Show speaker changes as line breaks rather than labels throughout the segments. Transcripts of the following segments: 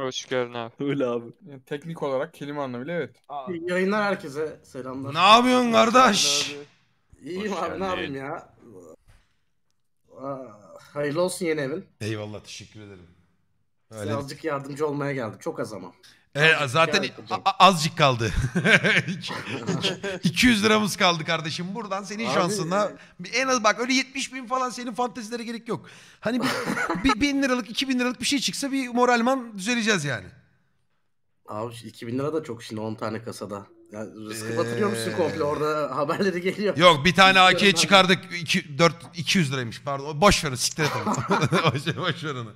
Hoş geldin abi. Öyle abi. Yani e, teknik olarak kelime anlamıyla evet.
Aa. İyi Yayınlar herkese
selamlar. Ne yapıyorsun kardeş? İyiyim abi ne yapayım ya.
Hayırlı olsun yeni evin. Eyvallah teşekkür ederim. Size azıcık yardımcı olmaya geldim. Çok az ama. E,
zaten azıcık kaldı. 200 liramız kaldı kardeşim. Buradan senin Abi, şansına en az bak öyle 70 bin falan senin fantezilere gerek yok. Hani bir, bir bin liralık 2000 liralık bir şey çıksa bir moralman
düzeleceğiz yani. Abi 2000 lira da çok şimdi 10 tane kasada. Ya rızkı ee, batırıyor musun komple orada haberleri geliyor. Yok bir tane AK'ye çıkardık.
2, 4, 200 liraymış pardon. Boş verin siktir et onu. boş, ver- boş
ver onu.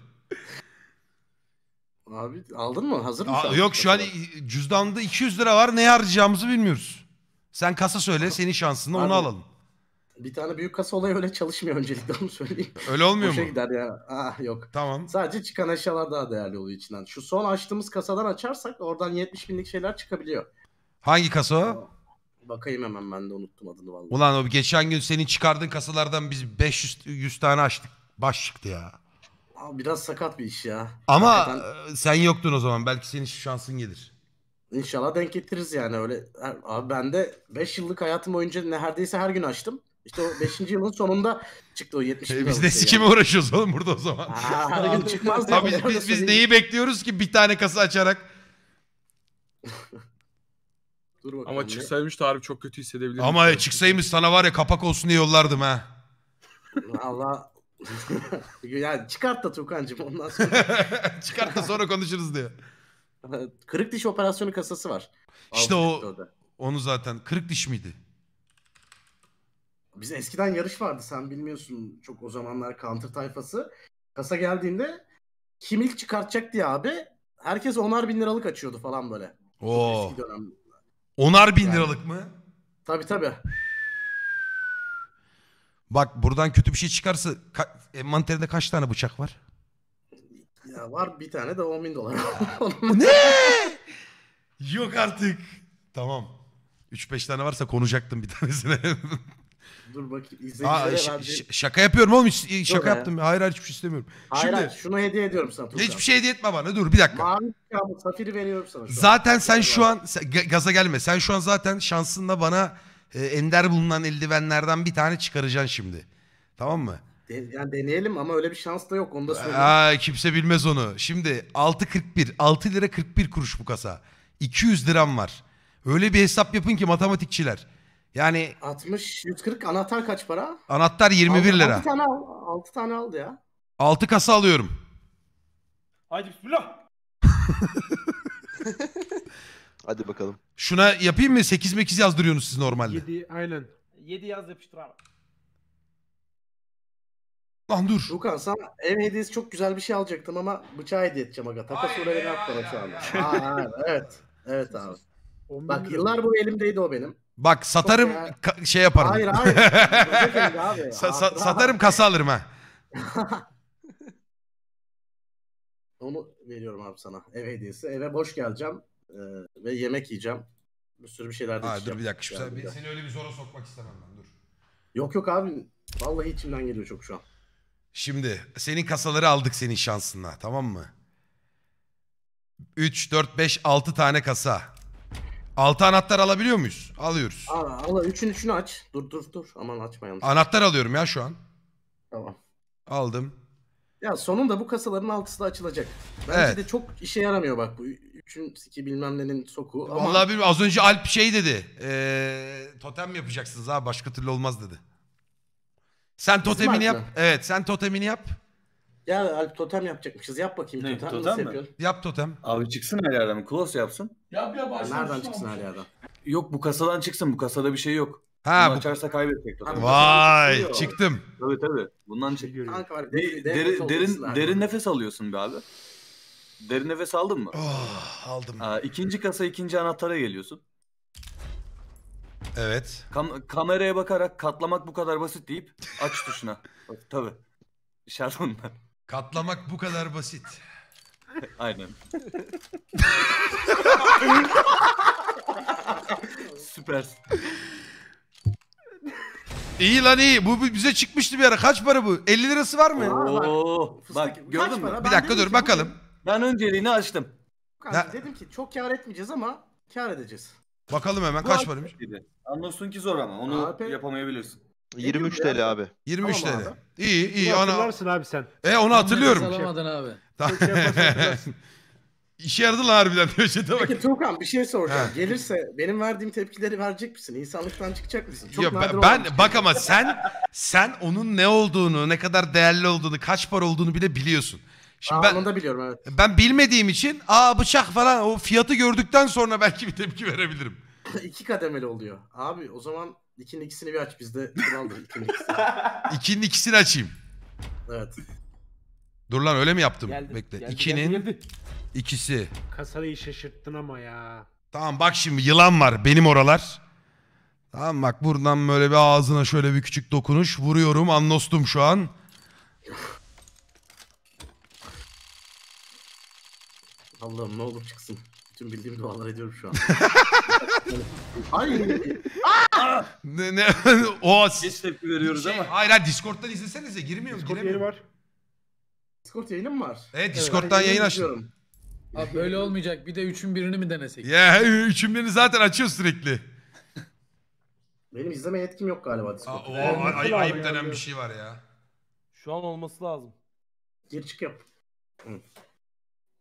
Abi aldın mı? Hazır mı? Aa, yok şu an
cüzdanında 200 lira var. Ne harcayacağımızı bilmiyoruz. Sen kasa söyle senin şansında onu alalım.
Bir tane büyük kasa olayı öyle çalışmıyor öncelikle onu söyleyeyim. Öyle olmuyor Boşa şey gider ya. Ah yok. Tamam. Sadece çıkan eşyalar daha değerli oluyor içinden. Şu son açtığımız kasadan açarsak oradan 70 binlik şeyler çıkabiliyor.
Hangi kasa o?
Bakayım hemen ben de unuttum adını vallahi. Ulan
o geçen gün senin çıkardığın kasalardan biz 500 100 tane açtık. Baş çıktı ya.
Abi biraz sakat bir iş ya. Ama Hakikaten... E,
sen yoktun o zaman. Belki senin şansın gelir.
İnşallah denk getiririz yani öyle. Abi ben de 5 yıllık hayatım boyunca neredeyse her gün açtım. İşte o 5. yılın sonunda çıktı o 70 e, bin. Biz ne şey sikime yani.
uğraşıyoruz oğlum burada o zaman. Aa, her gün çıkmaz diye. Abi, biz, biz neyi bekliyoruz ki bir tane kasa açarak? Dur bakalım. Ama çıksaymış da
harbi çok kötü hissedebilirdim. Ama
çıksaymış sana var ya kapak olsun diye yollardım ha.
Allah. yani çıkart da Tukancım ondan sonra. çıkart da sonra konuşuruz diyor. Kırık diş operasyonu kasası var.
İşte o onu zaten kırık diş miydi?
Biz eskiden yarış vardı sen bilmiyorsun çok o zamanlar counter tayfası. Kasa geldiğinde kim ilk çıkartacak diye abi herkes onar bin liralık açıyordu falan böyle.
Oo. Eski dönem. Onar bin yani. liralık
mı? Tabii tabii.
Bak buradan kötü bir şey çıkarsa ka- envanterinde kaç tane bıçak var?
Ya var bir tane de 10 bin dolar. ne? Yok artık. Tamam. 3-5
tane varsa konacaktım bir tanesine.
Dur bakayım Aa, izleyicilere şaka yapıyorum oğlum. hiç- şaka ya. yaptım.
Hayır hayır hiçbir şey istemiyorum. Hayır hayır Şimdi
şunu hediye ediyorum sana Tuğkan. hiçbir şey hediye etme bana. Dur bir dakika. Mavi kağıdı veriyorum sana şu an. Zaten sen
şu an gaza gelme. Sen şu an zaten şansınla bana e, ender bulunan eldivenlerden bir tane çıkaracaksın şimdi. Tamam mı?
Yani deneyelim ama öyle bir şans da yok onu da söyleyeyim. Aa,
kimse bilmez onu. Şimdi 6.41, 6 lira 41 kuruş bu kasa. 200 liram var. Öyle bir hesap yapın ki matematikçiler.
Yani 60, 140 anahtar kaç para?
anahtar 21 lira. 6 tane,
al, 6 tane aldı ya.
6 kasa alıyorum.
Haydi bismillah.
Hadi bakalım. Şuna yapayım mı? 8 mekiz yazdırıyorsunuz siz normalde.
7 aynen. 7 yaz yapıştır abi. Lan dur. Lukan sana ev hediyesi çok güzel bir şey alacaktım ama bıçağı hediye edeceğim aga. Takas Ay oraya at bana şu anda. evet. evet. Evet abi. Bak yıllar boyu elimdeydi o benim.
Bak satarım ya. şey yaparım. Hayır hayır. abi. Sa sa satarım kasa alırım ha.
Onu veriyorum abi sana. Ev hediyesi. Eve boş geleceğim. Ee, ve yemek yiyeceğim. Bir sürü bir şeyler de Ha dur bir dakika şu sen bir- Seni
öyle bir zora sokmak istemem ben dur.
Yok yok abi. Vallahi içimden geliyor çok şu an.
Şimdi senin kasaları aldık senin şansına tamam mı? 3, 4, 5, 6 tane kasa. 6 anahtar alabiliyor muyuz? Alıyoruz.
Aa, Allah üçün üçünü aç. Dur dur dur. Aman açma yanlış. Anahtar
alıyorum ya şu an. Tamam. Aldım.
Ya sonunda bu kasaların altısı da açılacak. Bence Evet. de çok işe yaramıyor bak bu. Küçün siki bilmem nenin soku. Ama... Vallahi
bilmiyorum. Az önce Alp şey dedi. Ee, totem yapacaksınız abi başka türlü olmaz dedi. Sen Bizim totemini yap. Evet sen totemini yap.
Ya Alp totem yapacakmışız. Yap bakayım Ne, totem. totem Nasıl mi? yapıyorsun?
Yap totem. Abi çıksın her yerden. Close yapsın.
Yap yap Ya Nereden çıksın her
yerden? Yok bu kasadan çıksın.
Bu kasada bir şey yok. Ha bu. açarsa kaybedecek. totem. Vay çıktım. Tabii tabii. Bundan çıkıyorum. Kanka var. Deri- derin, derin, nefes alıyorsun be abi. Derin nefes aldın mı? Oh, aldım. Aa, ikinci kasa ikinci anahtara geliyorsun.
Evet. Kam- kameraya bakarak katlamak bu kadar basit deyip aç tuşuna. Tabi. Şart Katlamak bu kadar basit.
Aynen. Süpersin.
İyi lan iyi. Bu bize çıkmıştı bir ara. Kaç para bu? 50 lirası var mı? Oo, bak gördün mü? Bir dakika dur ki bu- bakalım. Ben önceliğini açtım.
Kanka, dedim ki çok kar etmeyeceğiz ama kar edeceğiz.
Bakalım hemen kaç paraymış? dedi. Anlıyorsun ki zor ama onu Abi- yapamayabilirsin. 23 TL abi. 23 Tamam TL. abi. İyi iyi Bunu ana.
abi sen. E onu hatırlıyorum. Alamadın abi. Tamam. Çok şey İşe yaradı lan harbiden reçete bak. Peki Tuğkan bir şey soracağım. Ha. Gelirse benim verdiğim tepkileri verecek misin? İnsanlıktan çıkacak mısın? Çok Ya nadir ben, ben şey.
bak ama sen sen onun ne olduğunu, ne kadar değerli olduğunu, kaç para olduğunu bile biliyorsun. Şimdi ben, Anında biliyorum evet. Ben bilmediğim için aa bıçak falan o fiyatı gördükten sonra belki bir tepki
verebilirim. İki kademeli oluyor. Abi o zaman ikinin ikisini bir aç bizde kraldır ikinin ikisini.
ikinin ikisini açayım. Evet. Dur lan öyle mi yaptım? Geldim, Bekle. Geldi, İkinin geldi, geldi. ikisi.
Kasayı şaşırttın ama ya.
Tamam bak şimdi yılan var benim oralar. Tamam bak buradan böyle bir ağzına şöyle bir küçük dokunuş. Vuruyorum anlostum şu an.
Allah'ım ne olur çıksın. Tüm bildiğim dualar ediyorum şu an. Hayır.
Ne, ne, o Geç tepki veriyoruz şey, ama. hayır hayır Discord'dan izlesenize girmiyorum
Discord yeri var. Discord yayınım var. Evet Discord'dan yayın açtım. Abi böyle olmayacak. Bir de üçün birini mi denesek? Ya
üçün birini zaten açıyor sürekli.
Benim izleme yetkim yok galiba Aa, o, ay- ay- ayıp denen bir şey var ya. Şu an olması lazım. Geri çık yap. Hı.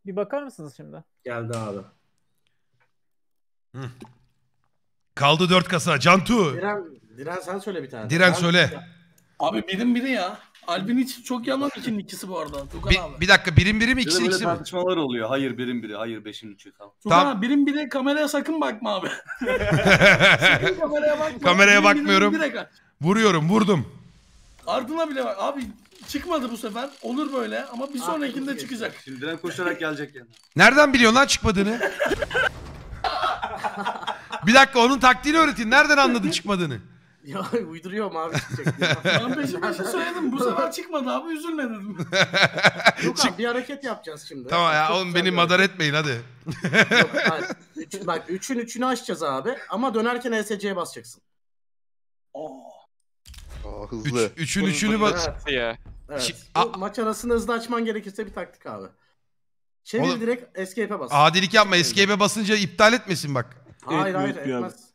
Bir bakar mısınız şimdi?
Geldi abi. Hı. Kaldı dört kasa. Cantu.
Diren, Diren sen söyle bir tane. Diren söyle. Abi birim biri ya. Albin hiç çok yalan ikinin ikisi bu arada. Tukan Bir, abi. bir
dakika birim birim Bir de ikisi böyle ikisi mi? tartışmalar oluyor. Hayır birim biri, hayır beşin üçü falan. Tukan Tam- abi
birin biri kameraya sakın bakma abi. sakın kameraya bakma. Kameraya Birin bakmıyorum. Direkt
Vuruyorum vurdum.
Ardına bile bak. Abi Çıkmadı bu sefer. Olur böyle ama bir sonrakinde çıkacak. Şimdi direkt koşarak gelecek yani.
Nereden biliyorsun lan çıkmadığını? bir dakika onun taktiğini öğretin. Nereden anladın çıkmadığını?
Ya uyduruyorum abi çıkacak Ben peşin peşin söyledim. Bu sefer çıkmadı abi üzülme dedim. Yok abi bir hareket yapacağız şimdi. Tamam ya Çok oğlum beni bir madar
etmeyin hadi.
Yok, hayır. bak üçün üçünü açacağız abi ama dönerken ESC'ye basacaksın. Aa,
Üç, hızlı. üçün üçünü bas.
Evet. Şi- Bu A- maç arasında hızlı açman gerekirse bir taktik abi. Çevir Oğlum- direkt escape'e bas. Adilik yapma. Escape'e
basınca iptal etmesin bak. Hayır Evet, hayır evet, etmez.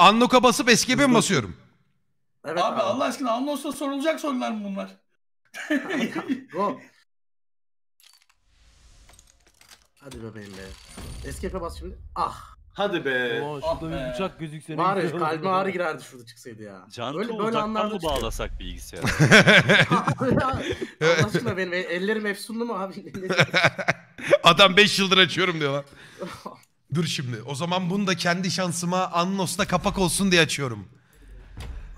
Unlock'a basıp escape'e mi basıyorum?
Evet abi, abi Allah aşkına Alnos'ta sorulacak sorular mı bunlar? Go. Hadi bebeğim be. Escape'e bas şimdi. Ah. Hadi be. Ulan şurada ah be. bıçak gözükse. ne Var ya güzel olur kalbime ağrı girerdi şurada çıksaydı ya. Can Böyle- böyle uzaktan anlarda mı çıkıyor. bağlasak bilgisayara? Allah benim ellerim efsunlu mu abi?
Adam 5 yıldır açıyorum diyor lan. Dur şimdi. O zaman bunu da kendi şansıma Annos'ta kapak olsun diye açıyorum.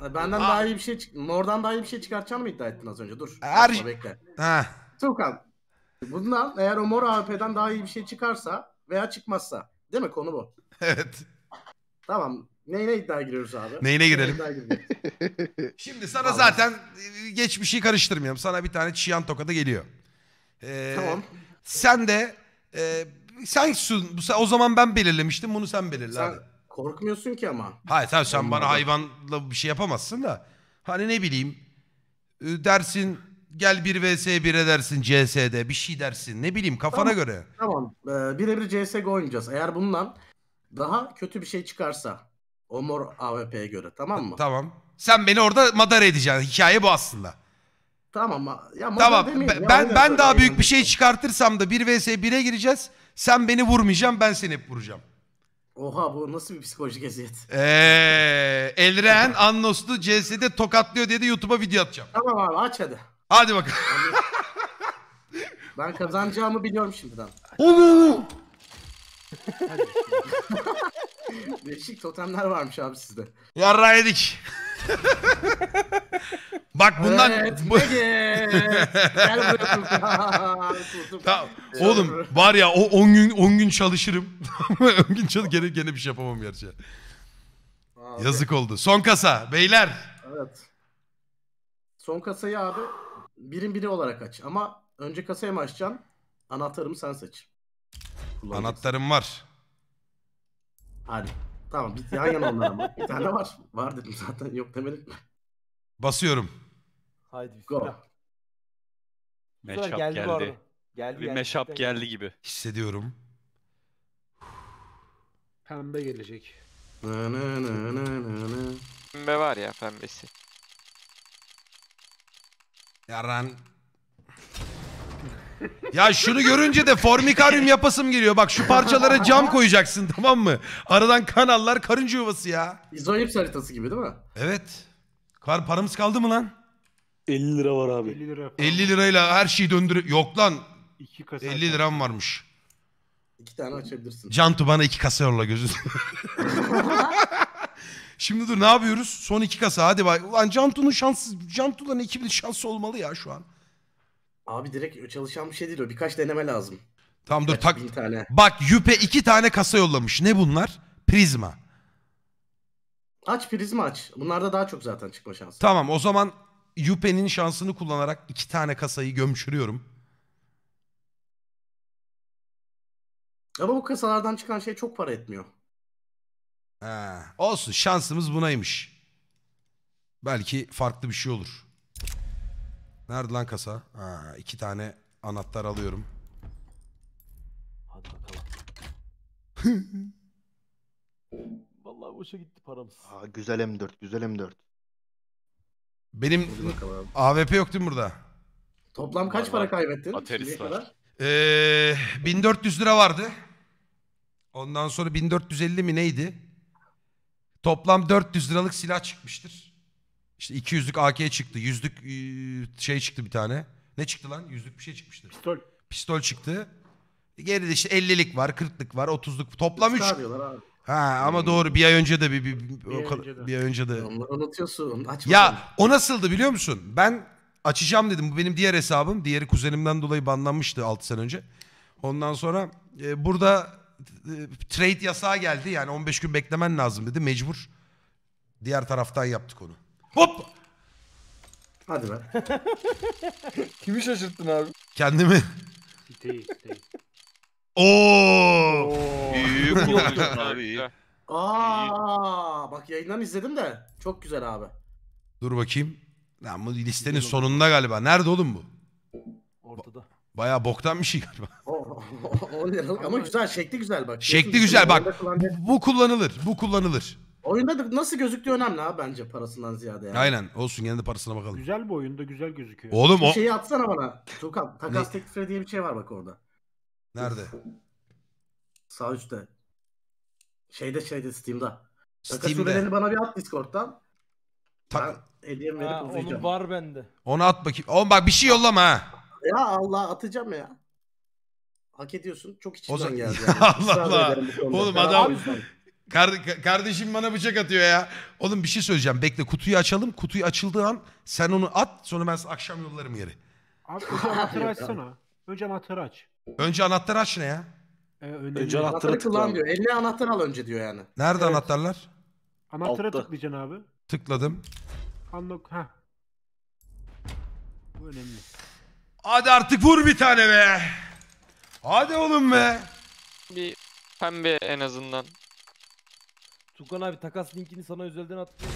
Benden daha iyi bir şey Mordan daha iyi bir şey çıkartacağını mı iddia ettin az önce? Dur. Her- Yapma, şey- Bekle. Ha. Tukan. Bundan eğer o mor AWP'den daha iyi bir şey çıkarsa veya çıkmazsa. Değil mi? Konu bu. Evet. Tamam. Neyine iddia giriyoruz abi? Neyine girelim? iddia Şimdi sana Vallahi. zaten
e, geçmişi karıştırmayalım. Sana bir tane çiyan tokadı geliyor.
Ee, Tamam.
Sen de e, sensin. Bu- O zaman ben belirlemiştim. Bunu sen belirle. Sen korkmuyorsun ki ama. Hayır sen, sen bana hayvanla bir şey yapamazsın da. Hani ne bileyim e, dersin gel 1 vs 1 edersin CS'de bir şey dersin ne bileyim kafana Tamam. göre.
Tamam. E, ee, birebir CSGO oynayacağız. Eğer bundan daha kötü bir şey çıkarsa o mor AWP'ye göre tamam mı? Tamam. Sen beni orada madar edeceksin. Hikaye bu aslında. Tamam. Ya madar tamam. Ben ya, ben, ben daha büyük
bir şey çıkartırsam da 1 vs 1'e gireceğiz. Sen beni vurmayacaksın ben seni hep vuracağım.
Oha bu nasıl bir psikolojik eziyet?
Eee Elren Annos'u CS'de tokatlıyor dedi YouTube'a video atacağım.
Tamam abi aç hadi. Hadi bakalım. ben kazanacağımı biliyorum şimdiden.
Onu. Hadi.
Değişik totemler varmış abi sizde. Yarra yedik. Bak bundan evet, bu...
Gel tamam. Oğlum var ya o 10 gün 10 gün çalışırım. 10 gün çalış gene gene bir şey yapamam gerçi. Aa, Yazık oldu. Son kasa beyler.
Evet. Son kasayı abi birim biri olarak aç ama önce kasayı mı açacaksın? Anahtarımı sen seç
kullanacaksın. Anahtarım var. Hadi. Tamam biz yan yana onlar ama. Bir tane var.
Var dedim zaten yok demedim. Basıyorum. Haydi Go. Meşap geldi, geldi. Geldi Bir meşap cidden geldi gibi.
Hissediyorum.
Pembe gelecek. Nı nı nı nı nı
Pembe var ya pembesi. Yaran. Ya şunu görünce de formikaryum yapasım geliyor. Bak şu parçalara cam koyacaksın tamam mı? Aradan kanallar karınca yuvası ya. İzoips haritası gibi değil mi? Evet. Kar paramız kaldı mı lan? 50 lira var abi. 50 lira. 50 lirayla her şeyi döndür. Yok lan. kasa. 50 liram varmış.
İki tane açabilirsin.
Cantu bana iki kasa yolla gözün. Şimdi
dur ne yapıyoruz? Son iki kasa hadi bak. Ulan Cantu'nun şanssız. Cantu'ların ekibinin şansı olmalı ya şu an. Abi direkt çalışan bir şey değil o. Birkaç deneme lazım. Tamam dur tak. tane.
Bak Yüpe iki tane kasa yollamış. Ne bunlar? Prizma.
Aç prizma aç. Bunlarda daha çok zaten çıkma şansı.
Tamam o zaman Yüpe'nin şansını kullanarak iki tane kasayı gömçürüyorum. Ama bu kasalardan çıkan şey çok para etmiyor. Ha, olsun şansımız bunaymış. Belki farklı bir şey olur. Nerede lan kasa? Ha, iki tane anahtar alıyorum.
Hadi bakalım. Vallahi boşa gitti paramız. Aa,
güzel M4, güzel M4. Benim AVP yok değil mi burada?
Toplam kaç para kaybettin? Ateris var.
Ee, 1400 lira vardı. Ondan sonra 1450 mi neydi? Toplam 400 liralık silah çıkmıştır. İşte 200'lük AK çıktı. Yüzlük e, şey çıktı bir tane. Ne çıktı lan? Yüzlük bir şey çıkmıştı. Pistol. Pistol çıktı. E, geride işte 50'lik var, 40'lık var, 30'luk.
Toplam 3. Abi. Ha ama doğru
bir ay önce de bir bir, bir, o kadar, önce de. bir ay önce de. Onları
unutuyorsun.
Açma ya o nasıldı biliyor musun? Ben açacağım dedim. Bu benim diğer hesabım. Diğeri kuzenimden dolayı banlanmıştı 6 sene önce. Ondan sonra e, burada e, trade yasağı geldi. Yani 15 gün beklemen lazım dedi. Mecbur diğer taraftan yaptık onu. Hop! Hadi be.
Kimi şaşırttın abi? Kendimi. Siteyi, siteyi.
Büyük abi.
Aa, bak yayından izledim de çok güzel abi.
Dur bakayım. Lan bu listenin sonunda galiba. Nerede oğlum bu? Ortada. Baya boktan bir şey galiba.
Ama güzel şekli güzel bak. Şekli güzel bak. Bu kullanılır. Bu kullanılır. Oyunda nasıl gözüktüğü önemli ha bence parasından ziyade yani. Aynen
olsun gene de parasına bakalım.
Güzel bir oyunda güzel gözüküyor. Oğlum o... şeyi atsana bana. Tukan takas teklifleri diye bir şey var bak orada. Nerede? Sağ üstte. Şeyde şeyde Steam'da. Takas Steam'de. bana bir at Discord'dan. Tak... Ben verip ha, uzayacağım. Onun var bende.
Onu at bakayım. Oğlum bak bir şey yollama ha.
Ya Allah atacağım ya. Hak ediyorsun. Çok içimden zaman... geldi. Yani. Allah
Allah. Oğlum adam kardeşim bana bıçak atıyor ya. Oğlum bir şey söyleyeceğim. Bekle kutuyu açalım. Kutuyu açıldığı an sen onu at. Sonra ben akşam yollarım yeri.
Abi anahtarı açsana. Önce anahtarı aç.
Önce anahtar aç ne ya?
Ee, önce anahtarı Anahtarı kullan anahtar al önce diyor yani.
Nerede Evet. anahtarlar?
Anahtarı Altta. tıklayacaksın abi. Tıkladım. Unlock. Ha. Bu önemli.
Hadi artık vur bir tane be. Hadi oğlum be.
Bir pembe en azından.
Tukan abi takas linkini sana özelden
attım.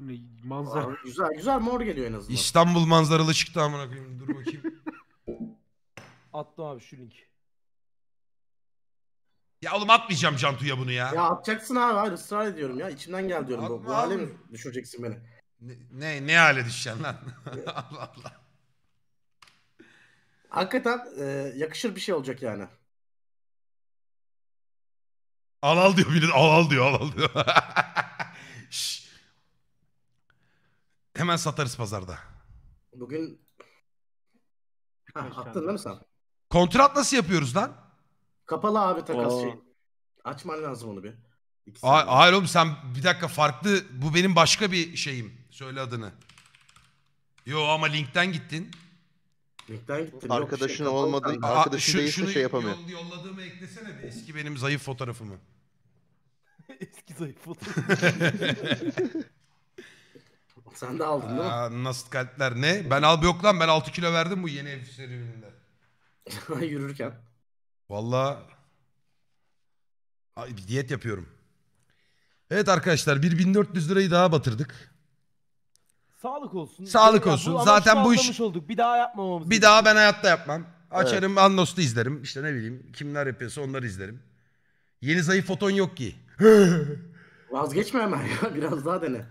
Ne Manzara. Abi
güzel güzel mor geliyor en azından. İstanbul
manzaralı çıktı amına koyayım. Dur
bakayım. Attım abi şu link.
Ya oğlum atmayacağım Cantu'ya bunu ya. Ya
atacaksın abi hayır ısrar ediyorum ya. İçimden gel diyorum bu. Atma Bu hale mi düşüreceksin beni? Ne, ne, ne hale düşeceksin lan? Allah Allah. Hakikaten e, yakışır bir şey olacak yani.
Al al diyor biri. Al al diyor al al diyor. Hemen satarız pazarda.
Bugün attın değil mi sen?
Kontrat nasıl yapıyoruz lan?
Kapalı abi takas Oo. şey. Açman lazım onu bir.
İki hayır oğlum sen bir dakika farklı. Bu benim başka bir şeyim.
Söyle adını. Yo
ama linkten gittin.
Linkten gittim. Şey arkadaşın şey olmadığı, arkadaşın şu, değilse şey yapamıyor.
Yoll, yolladığımı eklesene de eski benim zayıf fotoğrafımı. eski zayıf fotoğrafı. Sen de aldın değil mi? nasıl kalpler ne? Ben al yok lan ben 6 kilo verdim bu yeni ev serüveninde. Yürürken. Valla diyet yapıyorum. Evet arkadaşlar bir 1400 lirayı daha batırdık. Sağlık olsun. Sağlık Ya, olsun. ama Zaten bu iş- olduk. Bir daha yapmamamız. Bir daha ben hayatta yapmam. Açarım Anlos'u izlerim. İşte ne bileyim kimler yapıyorsa onları izlerim. Yeni zayıf foton yok ki. Vazgeçme hemen ya. Biraz daha dene.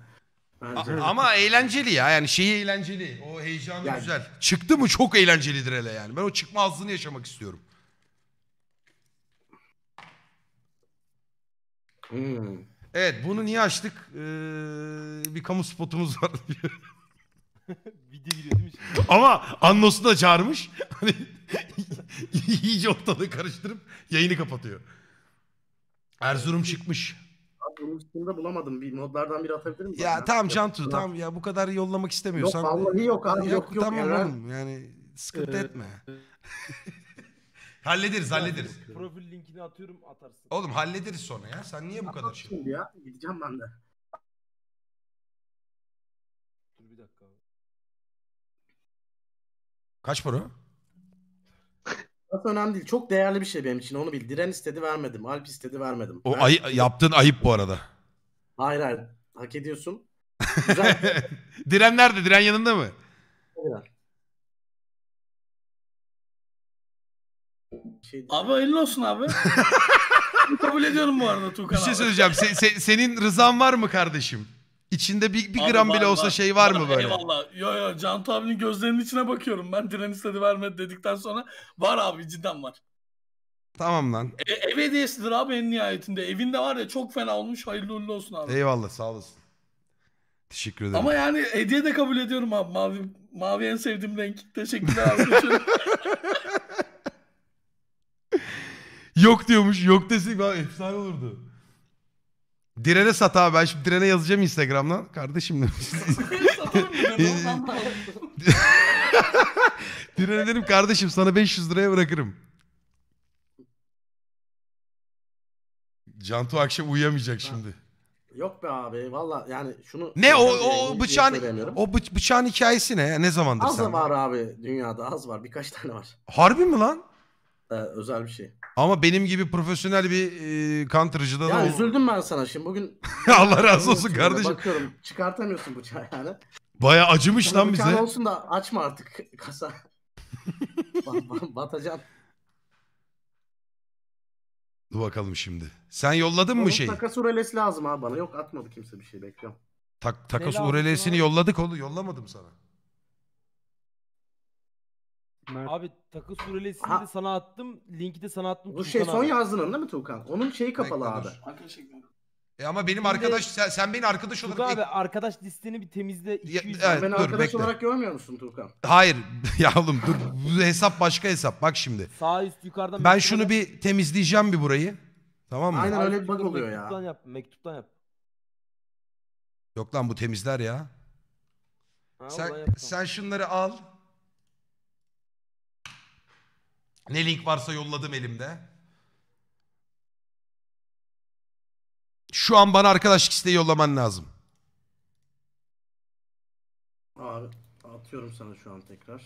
Bence. Ama eğlenceli ya yani şeyi eğlenceli. O heyecanı Yani- güzel. Çıktı mı çok eğlencelidir hele yani. Ben o çıkma hızını yaşamak istiyorum. Hmm. Evet bunu niye açtık? Ee, bir kamu spotumuz var diyor. Video giriyor değil mi? Ama Annos'u da çağırmış. Hani iyice ortalığı karıştırıp yayını kapatıyor. Erzurum çıkmış.
Abi bunun üstünde bulamadım. Bir modlardan biri atabilir miyim? Ya tamam Cantu tamam ya bu
kadar yollamak Yok istemiyorsan. vallahi yok abi. Yok, yok, tamam oğlum yani sıkıntı Ee, etme. E, Hallederiz hallederiz. Profil linkini atıyorum atarsın. Oğlum hallederiz sonra ya. Sen niye bu kadar şey? Şimdi ya gideceğim ben de. Dur bir dakika abi. Kaç para? o?
Nasıl önemli değil. Çok değerli bir şey benim için onu bil. Diren istedi vermedim. Alp istedi vermedim. O ay ayı, yaptığın
ayıp bu arada.
Hayır hayır. Hak ediyorsun. Güzel. Diren nerede? Diren yanında mı? Diren. Şey... Abi hayırlı olsun abi. kabul ediyorum bu arada Tuğkan Bir şey söyleyeceğim. Se,
se, senin
rızan var mı kardeşim? İçinde bir, bir abi gram var, bile olsa var. şey var mı böyle?
Eyvallah. Yo yo Cantu abinin gözlerinin içine bakıyorum. Ben tren istedi vermedi dedikten sonra var abi cidden var. Tamam lan. E, ev hediyesidir abi en nihayetinde. Evinde var ya çok fena olmuş. Hayırlı uğurlu olsun abi.
Eyvallah sağ olasın. Teşekkür ederim. Ama yani
hediye de kabul ediyorum abi. Mavi, mavi en sevdiğim renk. Teşekkürler abi.
Yok diyormuş. Yok desin. abi efsane olurdu. Direne sat abi. Ben şimdi direne yazacağım Instagram'dan. Kardeşim demiş. direne dedim kardeşim sana 500 liraya bırakırım. Cantu akşam uyuyamayacak şimdi.
Yok be abi valla yani şunu... Ne o, o bıçağın,
o bı- bıçağın hikayesi ne? Ne zamandır Az sende? var
abi dünyada az var birkaç tane var.
Harbi mi lan?
Ee, özel bir şey.
Ama benim gibi profesyonel bir e, da... Ya üzüldüm
ben sana şimdi bugün... Allah razı olsun kardeşim. Bakıyorum çıkartamıyorsun bıçağı yani.
Baya acımış sana lan bize. olsun
da açma artık kasa. Batacağım.
Dur bakalım şimdi. Sen yolladın mı şeyi?
Takas urelesi lazım ha bana. Yok atmadı kimse bir şey bekliyorum.
Tak, takas urelesini yolladık onu
yollamadım sana.
Mert. Abi takı surelesini de sana attım. Linki de sana
attım. Bu şey son abi. yazdığının değil mi Tuğkan? Onun şeyi kapalı Bekle, abi. dur. Arkadaşlar
E ama benim arkadaş sen, sen beni arkadaş olarak Tuğkan abi arkadaş listeni bir temizle. 200 evet. Beni dur, arkadaş bekle. olarak görmüyor musun Tuğkan? Hayır ya oğlum dur bu hesap başka hesap bak şimdi. Sağ üst yukarıdan. Ben şunu yap. bir temizleyeceğim bir burayı. Tamam mı? Aynen. öyle üst bir bug yukarı oluyor ya. Mektuptan yap. Mektuptan yap. Yok lan bu temizler ya. Ha, Sen sen şunları al. Ne link varsa yolladım elimde. Şu an bana arkadaşlık isteği yollaman lazım.
Abi atıyorum
sana şu an tekrar.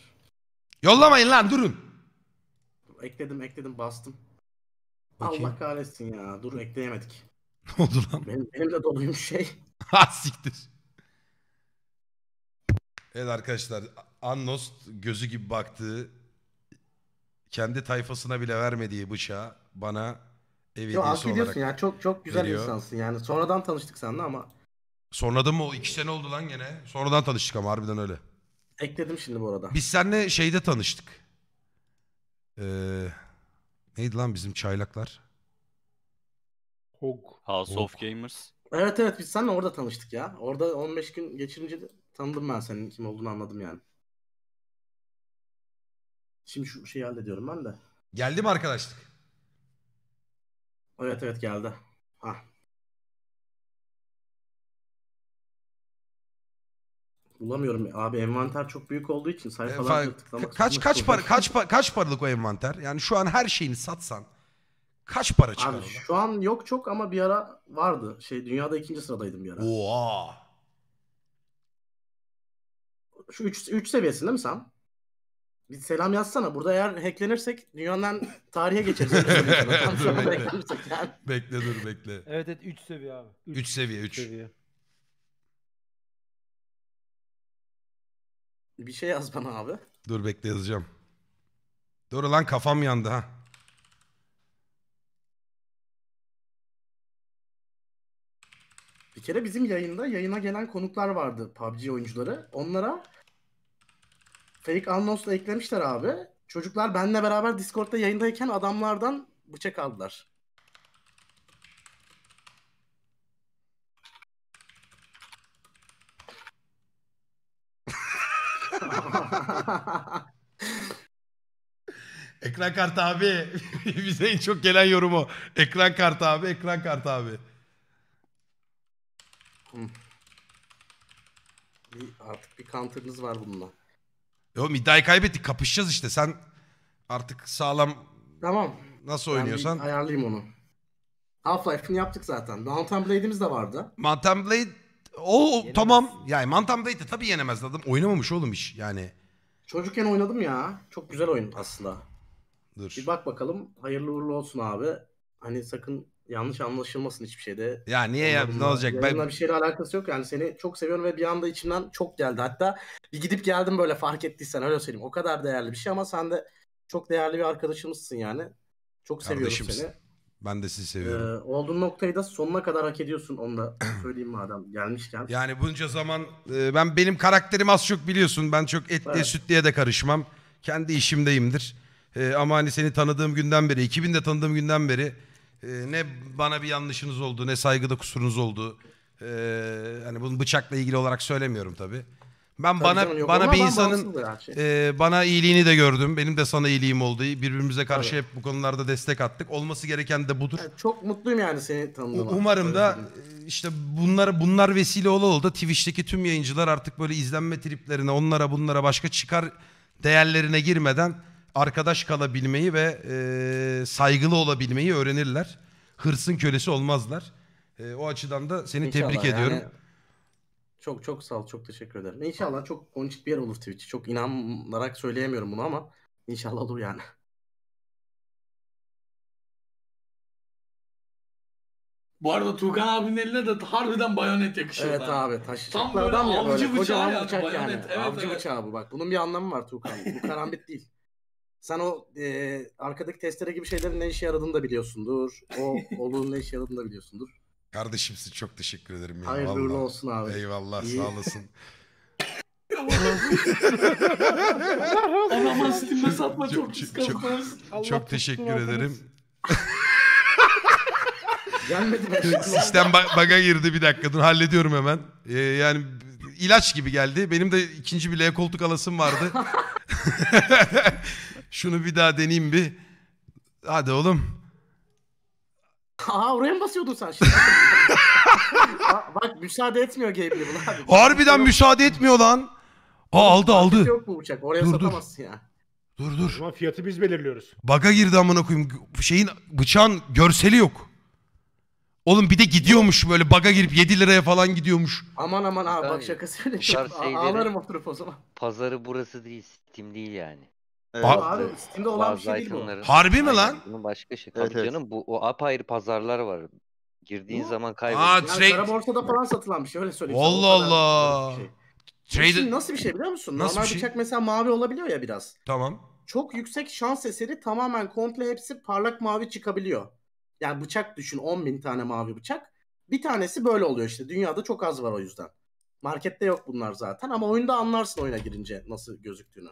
Yollamayın lan durun. Ekledim ekledim bastım. Bakayım. Allah kahretsin ya. Dur ekleyemedik. Ne oldu lan? Benim, benim de doluyum şey. Ha ah, siktir. Evet arkadaşlar
Annost gözü gibi baktığı kendi tayfasına bile vermediği bıçağı bana ev Yo, hak olarak ediyorsun ya. Çok çok güzel veriyor. insansın
yani. Sonradan tanıştık seninle ama
Sonradan mı o? iki
sene oldu lan gene.
Sonradan tanıştık ama harbiden öyle.
ekledim şimdi bu arada.
Biz seninle şeyde tanıştık. Ee, neydi
lan bizim çaylaklar? Hog. House of Gamers. Evet evet biz seninle orada tanıştık ya. Orada 15 gün geçirince de tanıdım ben senin kim olduğunu anladım yani.
Şimdi şu şeyi hallediyorum ben de. Geldi mi arkadaşlık? Evet evet geldi. Ha. Bulamıyorum. Abi envanter çok büyük
olduğu için sayfalar Efa- tıklamak kaç kaç para kaç pa- kaç paralık o envanter? Yani şu an her şeyini satsan kaç para çıkar Abi şu an yok çok ama bir ara vardı. Şey dünyada ikinci sıradaydım bir ara. Oha. Şu 3 seviyesinde mi sen? Bir selam yazsana. Burada eğer hacklenirsek dünyadan tarihe geçeriz. Tam dur, bekle. yani. bekle dur bekle. Evet evet 3 seviye abi.
3 seviye
3. Bir şey yaz bana abi.
Dur bekle yazacağım. Dur lan kafam yandı ha.
Bir kere bizim yayında yayına gelen konuklar vardı PUBG oyuncuları. Onlara Fake Unknowns'la eklemişler abi. Çocuklar benle beraber Discord'da yayındayken adamlardan bıçak aldılar.
ekran kartı abi. Bize en çok gelen yorumu. Ekran kartı abi, ekran kartı abi.
Hmm. Bir, artık bir counter'ınız var bununla.
Oğlum iddiayı kaybettik kapışacağız işte sen artık sağlam Tamam. nasıl Ben bir oynuyorsan.
ayarlayayım onu.
Half-Life'ını yaptık zaten. Downtown Blade'imiz de vardı. Mountain Blade o tamam yani Mountain Blade'i tabii yenemez adam oynamamış oğlum iş yani.
Çocukken oynadım ya. Çok güzel oyun aslında. Dur. Bir bak bakalım. Hayırlı uğurlu olsun abi. Hani sakın yanlış anlaşılmasın hiçbir şeyde. Ya niye ya ne olacak? Benimle bir şeyle alakası yok yani seni çok seviyorum ve bir anda içimden çok geldi. Hatta bir gidip geldim böyle fark ettiysen öyle söyleyeyim. O kadar değerli bir şey ama sen de çok değerli bir arkadaşımızsın yani. Çok seviyorum seni.
Ben de sizi seviyorum. Ee,
olduğun noktayı da sonuna kadar hak ediyorsun onu da söyleyeyim madem gelmişken. Yani bunca zaman
e, ben benim karakterim az çok biliyorsun. Ben çok etliye evet. sütliye de karışmam. Kendi işimdeyimdir. E, ama hani seni tanıdığım günden beri, 2000'de tanıdığım günden beri ee, ne bana bir yanlışınız oldu ne saygıda kusurunuz oldu. E, hani bunu bıçakla ilgili olarak söylemiyorum tabii. Ben Tabii bana canım, bana bir insanın şey- e, bana iyiliğini de gördüm. Benim de sana iyiliğim oldu. Birbirimize karşı Tabii. hep bu konularda destek attık. Olması gereken de budur. Yani çok mutluyum
yani seni tanıdığıma. Umarım
da e, işte bunlar bunlar vesile ola oldu. Twitch'teki tüm yayıncılar artık böyle izlenme triplerine, onlara bunlara başka çıkar değerlerine girmeden arkadaş kalabilmeyi ve e, saygılı olabilmeyi öğrenirler. Hırsın kölesi olmazlar.
E, o açıdan da seni İnşallah tebrik yani. ediyorum. Çok çok sağ ol. Çok teşekkür ederim. İnşallah çok konçit bir yer olur Twitch. Çok
inanarak söyleyemiyorum bunu ama inşallah olur yani. Bu arada Tuğkan abinin eline de harbiden
bayonet yakışıyor. Evet ha. abi taş Tam böyle adam ya avcı böyle. bıçağı Kocaman yani, bıçak bayonet. yani. Evet, avcı evet. bıçağı bu bak. Bunun bir anlamı var Tuğkan. Bu karambit değil. Sen o e, arkadaki testere gibi şeylerin ne işe yaradığını da biliyorsundur. O oluğun ne işe yaradığını da biliyorsundur. Kardeşim
Kardeşimsin çok teşekkür ederim.
Ya. Hayırlı uğurlu olsun abi. Eyvallah İyi. sağ olasın.
Anamın Steam'de
satma çok çok,
çok, çok teşekkür ederim.
Gelmedi
ben. Sistem baga girdi bir dakika. Dur hallediyorum hemen. Ee, yani ilaç gibi geldi. Benim de ikinci bir L koltuk alasım vardı. Şunu bir daha deneyeyim bir. Hadi oğlum.
Aa oraya mı basıyordun sen şimdi? bak müsaade etmiyor Gabe Level abi. Harbiden
müsaade etmiyor lan. Aa aldı aldı. Yok
bu uçak. Oraya Dur, dur. satamazsın ya. Dur O dur. zaman fiyatı biz belirliyoruz.
Baga girdi amına koyayım. Şeyin bıçağın görseli yok. Oğlum bir de gidiyormuş böyle baga girip 7 liraya falan gidiyormuş.
Aman aman abi bak Tabii. şakası öyle. Şar- şey Ağlarım oturup o zaman.
Pazarı burası değil, Steam değil yani. Evet. Ha- Abi Steam'de olan bir şey değil bu. Harbi mi lan? bunun başka şey. Evet, evet. canım bu o apayrı pazarlar var. Girdiğin Bu- zaman Aa, kaybediyorsun. Yani trade- kara
borsada falan satılan bir şey öyle söyleyeyim. Allah
Allah.
Şey. Trade... nasıl bir şey biliyor musun? Nasıl Normal bir şey? bıçak mesela mavi olabiliyor ya biraz. Tamam. Çok yüksek şans eseri tamamen komple hepsi parlak mavi çıkabiliyor. Yani bıçak düşün 10 bin tane mavi bıçak. Bir tanesi böyle oluyor işte. Dünyada çok az var o yüzden. Markette yok bunlar zaten ama oyunda anlarsın oyuna girince nasıl
gözüktüğünü.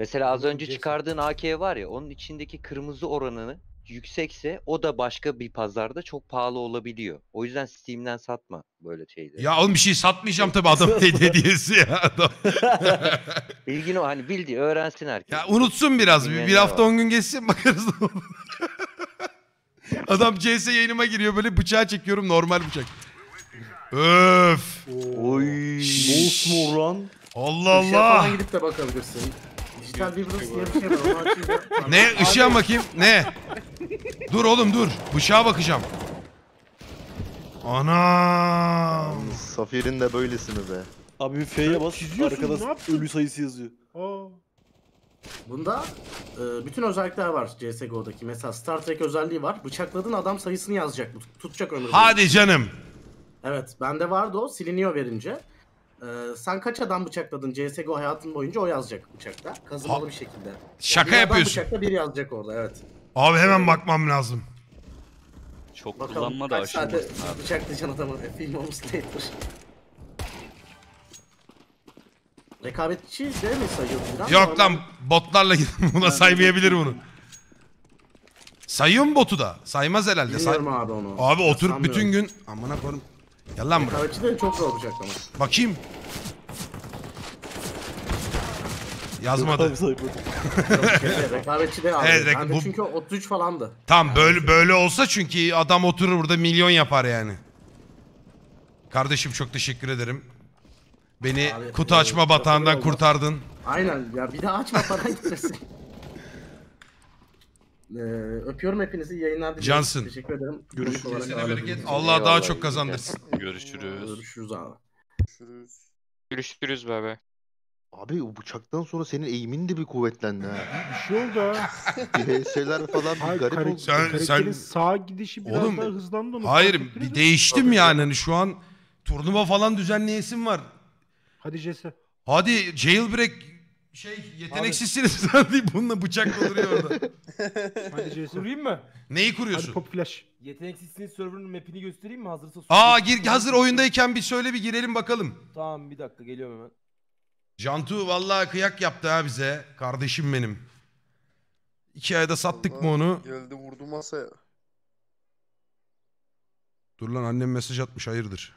Mesela az önce çıkardığın AK var ya onun içindeki kırmızı oranını yüksekse o da başka bir pazarda çok pahalı olabiliyor. O yüzden Steam'den satma böyle şeyleri. Ya oğlum bir şey satmayacağım tabii adam hediyesi ya. Adam. Bilgin o hani bildi öğrensin herkes. Ya unutsun biraz bir, bir hafta on
gün geçsin bakarız. adam CS yayınıma giriyor böyle bıçağı çekiyorum normal bıçak. Öf. Oy. Mosmor lan. Allah Allah. Işığa gidip
de bakabilirsin. Dijital Beavers diye bir şey var.
Ne? Işığa bakayım. Ne? Dur oğlum dur. Bıçağa bakacağım.
Anam. Safir'in de böylesi be? Abi bir F'ye bas. çiziyorsun, ne Arkada ölü sayısı yazıyor. Oo. Bunda e, bütün özellikler var CSGO'daki. Mesela Star Trek özelliği var. Bıçakladığın adam sayısını yazacak. bu. Tutacak ömrünü. Hadi canım. Evet bende vardı o siliniyor verince. Ee, sen kaç adam bıçakladın CSGO hayatın boyunca o yazacak bıçakta. Kazımalı Ha- bir şekilde. Şaka bir yapıyorsun. Adam bıçakla bir yazacak orada evet.
Abi hemen bakmam lazım.
Çok
Bakalım kullanma da kaç saate aşılmasın bıçaklayacaksın adamı. E, film olmuş değildir. Rekabetçi değil mi sayıyordu Yok
lan botlarla gidin buna saymayabilir bunu. Sayıyor mu botu da? Saymaz herhalde. Say- Bilmiyorum abi
onu. Abi oturup bütün gün amına koyum. Gel lan buraya. Rekabetçi de çok zor olacak ama.
Bakayım. Yazmadı.
Şeyde, rekabetçi de abi. Evet, rek- Bende bu- çünkü 33 falandı.
Tam böyle böyle olsa çünkü adam oturur burada milyon yapar yani. Kardeşim çok teşekkür ederim.
Beni Abi, kutu açma batağından kurtardın. Aynen ya bir daha açma paran gitmesin. Ee, öpüyorum hepinizi. yayınlar diliyorum. Johnson. Teşekkür ederim. Görüşürüz. Allah daha çok kazandırsın.
Görüşürüz. Görüşürüz abi. Görüşürüz. Görüşürüz bebe. Abi o bıçaktan sonra senin eğimin de bir kuvvetlendi ha. bir şey oldu ha. şeyler falan bir garip oldu. Sen, sen...
sağ gidişi biraz Oğlum, daha hızlandı. Onu hayır bir değiştim Tabii. yani. Hani şu an turnuva falan düzenleyesim var. Hadi Jesse. Hadi jailbreak şey yeteneksizsiniz falan deyip bununla bıçakla duruyor orada. Hadi Jason. Kurayım mı? Neyi Hadi kuruyorsun? pop flash. Yeteneksizsiniz server'ın map'ini göstereyim mi? Hazırsa Aa gir, hazır oyundayken bir söyle bir girelim bakalım. Tamam bir dakika geliyorum hemen. Jantu vallahi kıyak yaptı ha bize. Kardeşim benim. İki ayda sattık mı onu?
Geldi vurdu masaya.
Dur lan annem mesaj atmış hayırdır.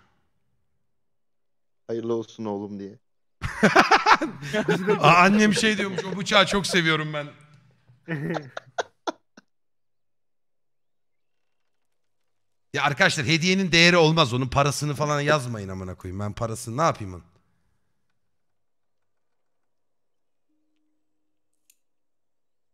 Hayırlı olsun oğlum diye.
Aa, annem şey diyormuş o bıçağı çok seviyorum ben. Ya arkadaşlar hediyenin değeri olmaz. Onun parasını falan yazmayın amına koyayım. Ben parasını ne yapayım onun?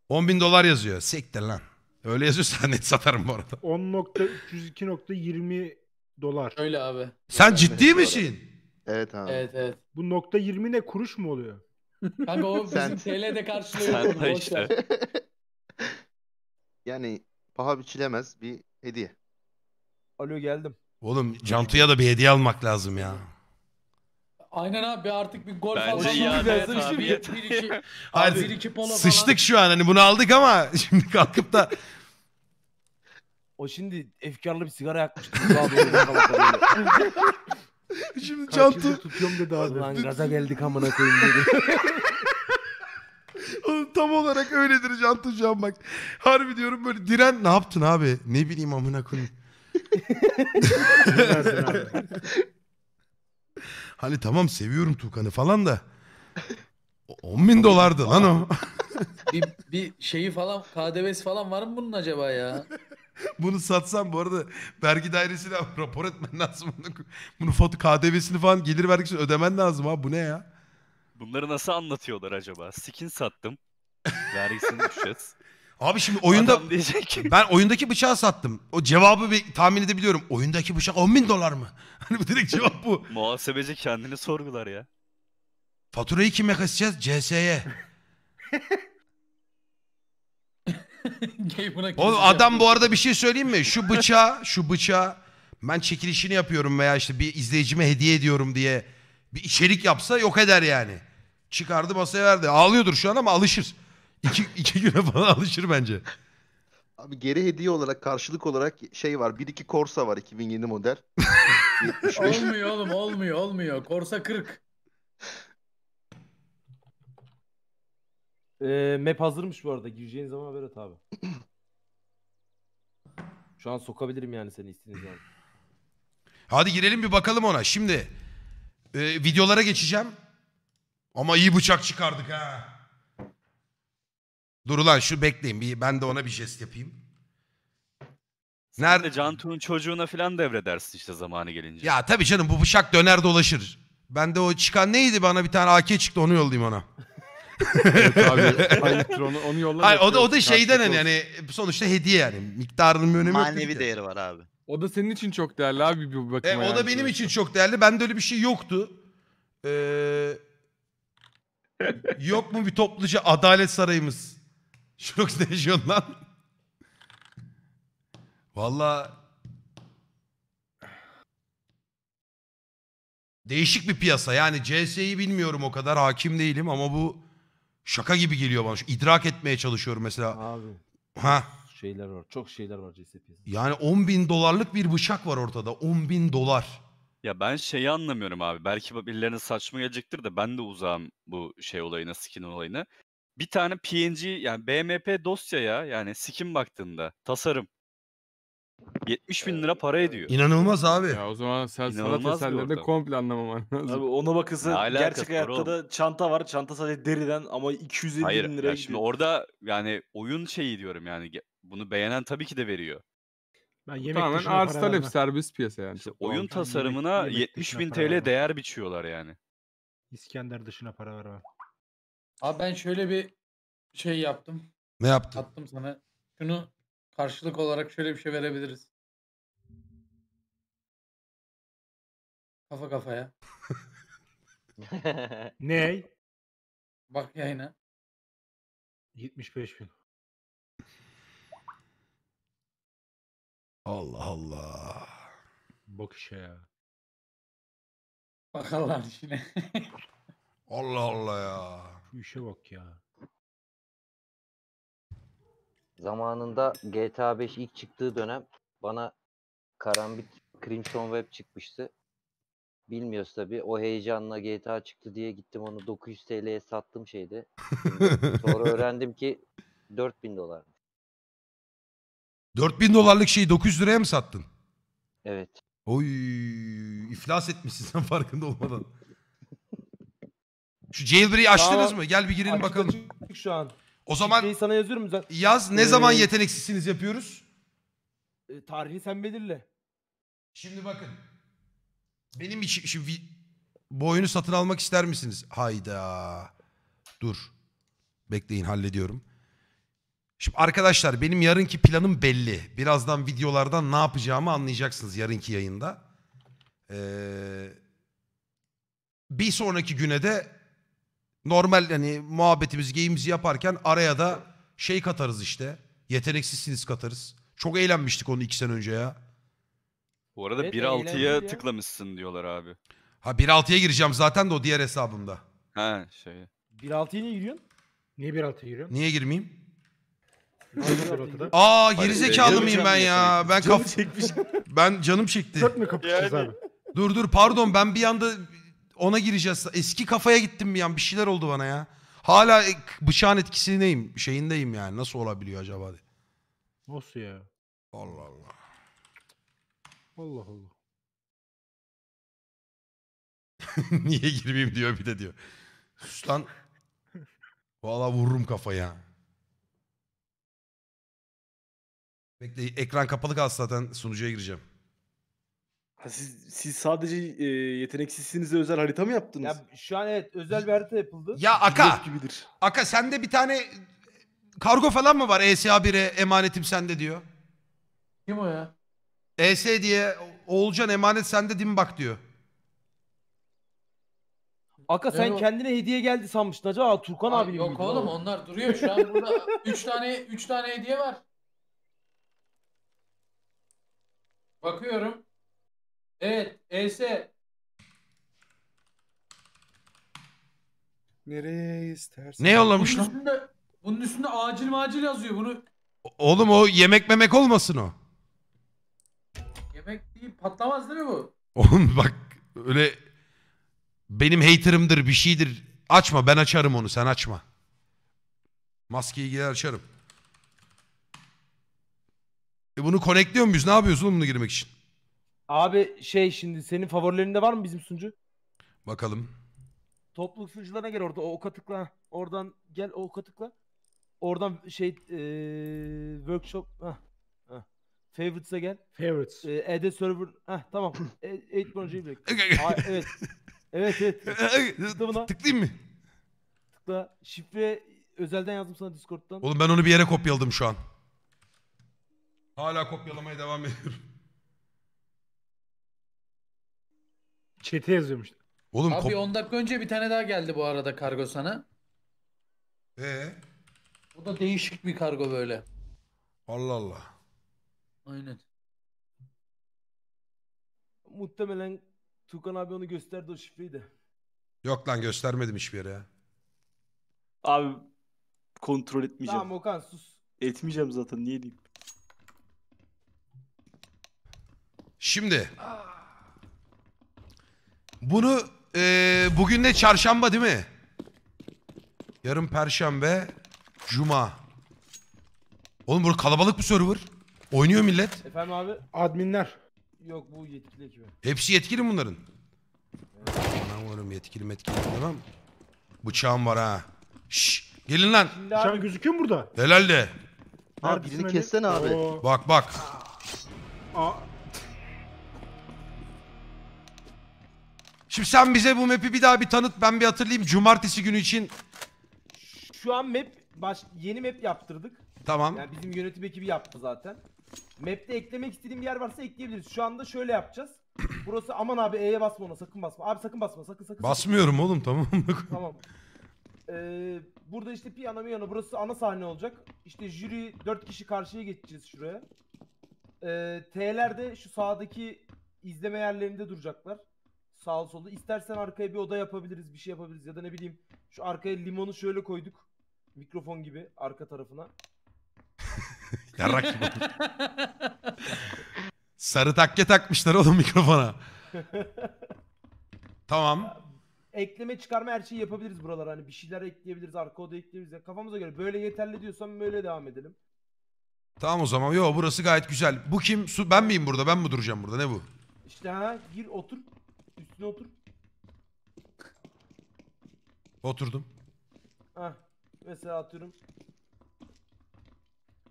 On bin dolar yazıyor. Siktir lan. Öyle yazıyorsa net satarım bu arada. 10.302.20 dolar. Öyle abi. Sen ciddi misin? Evet abi. Evet evet. Bu nokta 20 ne kuruş mu oluyor? Kanka o bizim Sen- TL'de karşılıyor. Sen de Boş işte. Yani paha biçilemez bir hediye. Alo geldim. Oğlum Cantu'ya da bir hediye almak lazım ya.
Aynen abi artık bir gol falan. Bence ya iade abi yeter. Bir iki, Hayır, bir iki polo falan.
Sıçtık şu an hani bunu aldık ama şimdi kalkıp da O şimdi
efkarlı bir sigara yakmış.
Şimdi çanta... tutuyorum dedi abi. Ulan gaza geldik amına koyayım dedi. tam olarak öyledir can şu bak. Harbi diyorum böyle diren ne yaptın abi? Ne bileyim amına koyayım. hani tamam seviyorum Tukan'ı falan da. 10 bin dolardı lan o.
bir, bir şeyi falan KDV'si falan var
mı bunun acaba ya? Bunu satsam bu arada vergi dairesine rapor etmen lazım. Bunu foto KDV'sini falan gelir vergisini ödemen lazım abi. Bu ne ya?
Bunları nasıl anlatıyorlar acaba? Skin sattım. Vergisini düşeceğiz. Abi şimdi oyunda diyecek
ben oyundaki bıçağı sattım. O cevabı bir tahmin edebiliyorum. Oyundaki bıçak 10 bin dolar mı?
Hani bu direkt cevap bu. Muhasebeci kendini sorgular ya.
Faturayı kime keseceğiz? CS'ye.
Oğlum adam bu arada
bir şey söyleyeyim mi? Şu bıçağı, şu bıçağı ben çekilişini yapıyorum veya işte bir izleyicime hediye ediyorum diye bir içerik yapsa yok eder yani. Çıkardı masaya verdi. Ağlıyordur şu an ama alışır. İki, iki güne falan alışır bence. Abi geri hediye olarak karşılık olarak şey var. bir iki Corsa var 2007 model.
olmuyor
oğlum olmuyor olmuyor. Korsa 40. Ee, map hazırmış bu arada. Gireceğin zaman haber et abi.
Şu an sokabilirim yani seni istediğiniz zaman. Hadi girelim bir bakalım ona. Şimdi e, videolara geçeceğim. Ama iyi bıçak çıkardık ha. Dur ulan şu bekleyin. Bir, ben de ona bir jest yapayım.
Nerede? Nerede? Cantu'nun çocuğuna falan devredersin işte zamanı gelince.
Ya tabii canım bu bıçak döner dolaşır. Ben de o çıkan neydi bana bir tane AK çıktı onu yollayayım ona
evet onu, onu yolla. Hayır, o da, o da şeyden hani, hani
sonuçta hediye yani. Miktarının bir önemi yok. Manevi değeri var abi. O da senin için çok değerli abi bir bakıma. E, o da benim için çok değerli. Bende öyle bir şey yoktu. Ee, yok mu bir topluca adalet sarayımız? Şurok Station'dan. Valla değişik bir piyasa. Yani CS'yi bilmiyorum o kadar hakim değilim ama bu Şaka gibi geliyor bana. Şu idrak etmeye çalışıyorum mesela. Abi. Ha.
Şeyler var. Çok şeyler var CSP'de.
Yani 10 bin dolarlık bir bıçak var ortada. 10 bin dolar.
Ya ben şeyi anlamıyorum abi. Belki birilerine saçma gelecektir de ben de uzağım bu şey olayına, skin olayına. Bir tane PNG yani BMP dosyaya yani skin baktığında tasarım 70 bin lira para ediyor. İnanılmaz abi. Ya o zaman sen sanat İnanılmaz eserlerini komple anlamaman lazım. Abi ona bakılsa Ne alakası gerçek hayatta oğlum? da çanta var. Çanta
sadece deriden ama 250 Hayır bin lira. ya şimdi
orada yani oyun şeyi diyorum yani
bunu beğenen tabii ki de veriyor.
Ben yemek Tamamen dışına arz para talep
servis piyasa yani. İşte oyun yemek-
tasarımına yemek 70 bin TL vermem. değer biçiyorlar yani. İskender dışına para var vermem.
Abi ben şöyle bir şey yaptım. Ne yaptın? Attım sana. Şunu Karşılık olarak şöyle bir şey verebiliriz.
Kafa kafaya. Ney? Bak yayına. 75 bin. Allah Allah. Bak işe ya. Bakarlar işine. Allah Allah ya. Şu işe bak ya zamanında GTA 5 ilk çıktığı dönem bana Karambit Crimson Web çıkmıştı. Bilmiyoruz tabi. O heyecanla GTA çıktı diye gittim onu 900 TL'ye sattım şeydi. Sonra öğrendim ki 4000 dolar.
4000 dolarlık şeyi 900 liraya mı sattın? Evet. Oy, iflas etmişsin sen farkında olmadan. Şu jailbreak'i açtınız mı? Gel bir girelim açık bakalım. açık şu an. O zaman Listeyi sana yazıyorum zaten. yaz ne zaman ee, yeteneksizsiniz yapıyoruz? E, tarihini sen belirle. Şimdi bakın. Benim için şimdi vi- satın almak ister misiniz? Hayda. Dur. Bekleyin hallediyorum. Şimdi arkadaşlar benim yarınki planım belli. Birazdan videolardan ne yapacağımı anlayacaksınız yarınki yayında. Ee, bir sonraki güne de normal hani muhabbetimiz, geyimizi yaparken araya da şey katarız işte. Yeteneksizsiniz katarız. Çok eğlenmiştik onu iki sene önce ya.
Bu arada Evet, 1.6'ya tıklamışsın diyorlar abi.
Ha 1.6'ya gireceğim zaten de o diğer hesabımda. Ha şey. 1.6'ya niye giriyorsun? Niye 1.6'ya giriyorsun? Niye girmeyeyim? Aa Hayır, gerizekalı canım mıyım ben ya? Ben kaf... Ben canım çekti. Dört mü kapışacağız abi? Dur dur pardon ben bir anda ona gireceğiz. Eski kafaya gittim bir an bir şeyler oldu bana ya. Hala bıçağın etkisindeyim. Şeyindeyim yani. Nasıl olabiliyor acaba diye.
Nasıl ya? Allah Allah. Allah Allah.
Niye girmeyeyim diyor bir de diyor. Sus lan. Valla vururum kafaya. Bekle ekran kapalı kalsın zaten sunucuya gireceğim.
Ha, siz, siz sadece e, yeteneksizsinize özel harita mı yaptınız? Ya şu an evet özel bir harita yapıldı. Ya
Aka, Blöf gibidir. Aka sende bir tane kargo falan mı var? ESA 1'e emanetim sende diyor. Kim o ya? ES diye Oğulcan emanet sende değil mi bak diyor. Aka sen Evet. kendine hediye geldi sanmıştın acaba Turkan abi yok oğlum onlar
duruyor şu an burada. 3 tane 3 tane hediye var.
Bakıyorum. Evet. Ese.
Nereye istersen. Ne yollamış Bunun lan?
üstünde, bunun üstünde acil macil yazıyor. Bunu
Oğlum o yemek memek olmasın o.
yemek değil patlamaz değil mi bu?
Oğlum bak öyle benim haterımdır bir şeydir. Açma ben açarım onu sen açma. Maskeyi gider açarım. E bunu connectliyor muyuz? Ne yapıyorsun oğlum bunu girmek için? Abi şey şimdi senin favorilerinde var mı bizim sunucu? Bakalım. Topluluk sunucularına gel orada o oka tıkla. Oradan gel o oka tıkla. Oradan şey ee, workshop heh, heh. Favorites'e gel. Favorites. E, Ede server. Heh, tamam. e, 8 Bonjour evet. Evet evet. Tıkla Tıklayayım mı? Tıkla. Şifre özelden yazdım sana Discord'dan. Oğlum ben onu bir yere kopyaladım şu an. Hala kopyalamaya devam ediyorum. Çete yazıyormuş. Oğlum Abi 10
dakika önce bir tane daha geldi bu arada kargo sana. Ee, O da değişik bir kargo böyle.
Allah Allah. Aynen. Muhtemelen Tukan abi onu gösterdi o şifreyi de. Yok lan göstermedim hiçbir yere Abi kontrol etmeyeceğim. Tamam
Okan sus.
Etmeyeceğim zaten niye diyeyim. Şimdi. Ah. Bunu ee, bugün ne çarşamba değil mi? Yarın perşembe, cuma. Oğlum burada kalabalık bir server. Oynuyor millet. Efendim abi? Adminler. Yok bu yetkili ekibi. Hepsi yetkili bunların? Evet. Aman varım yetkili metkili demem. Bıçağım var ha. Şşş gelin lan.
Şu an
gözüküyor mu burada? Helal de. Abi birini kessen
abi. Oo. Bak bak. Aa,
Şimdi sen bize bu map'i bir daha bir tanıt ben bir hatırlayayım. Cumartesi günü için. Şu an map baş, yeni map yaptırdık. Tamam. Yani bizim yönetim ekibi yaptı zaten. Map'te eklemek istediğim bir yer varsa ekleyebiliriz. Şu anda şöyle yapacağız. Burası aman abi E'ye basma ona sakın basma. Abi sakın basma sakın sakın. Basmıyorum sakın. oğlum tamam mı? tamam. Ee, burada işte piyano miyano burası ana sahne olacak. İşte jüri 4 kişi karşıya geçeceğiz şuraya. Ee, T'ler de şu sağdaki izleme yerlerinde duracaklar. Sağ solu. İstersen arkaya bir oda yapabiliriz. Bir şey yapabiliriz. Ya da ne bileyim. Şu arkaya limonu şöyle koyduk. Mikrofon gibi arka tarafına.
Yarrak
gibi. Sarı takke takmışlar oğlum mikrofona. tamam. Ekleme çıkarma her şeyi yapabiliriz buralara. Hani bir şeyler ekleyebiliriz. Arka oda ekleyebiliriz. Ya kafamıza göre. Böyle yeterli diyorsan böyle devam edelim. Tamam o zaman. Yo burası gayet güzel. Bu kim? Su ben miyim burada? Ben mi duracağım burada? Ne bu? İşte ha gir otur üstüne otur. Oturdum. Heh. Mesela atıyorum.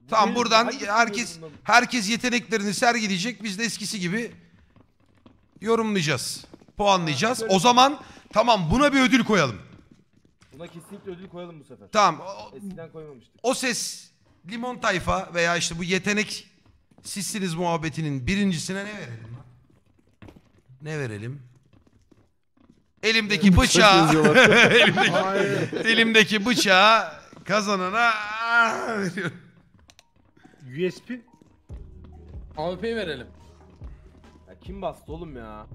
Tamam buradan herkes
herkes yeteneklerini sergileyecek. Biz de eskisi gibi yorumlayacağız. Puanlayacağız. O zaman tamam buna bir ödül koyalım. Buna kesinlikle ödül koyalım bu sefer. Tamam. Eskiden koymamıştık. O ses limon tayfa veya işte bu yetenek sizsiniz muhabbetinin birincisine ne verelim Ne verelim? Elimdeki bıçağı elimdeki, elimdeki bıçağı kazanana ah, veriyorum. USP? AWP'yi verelim. Ya kim bastı oğlum ya?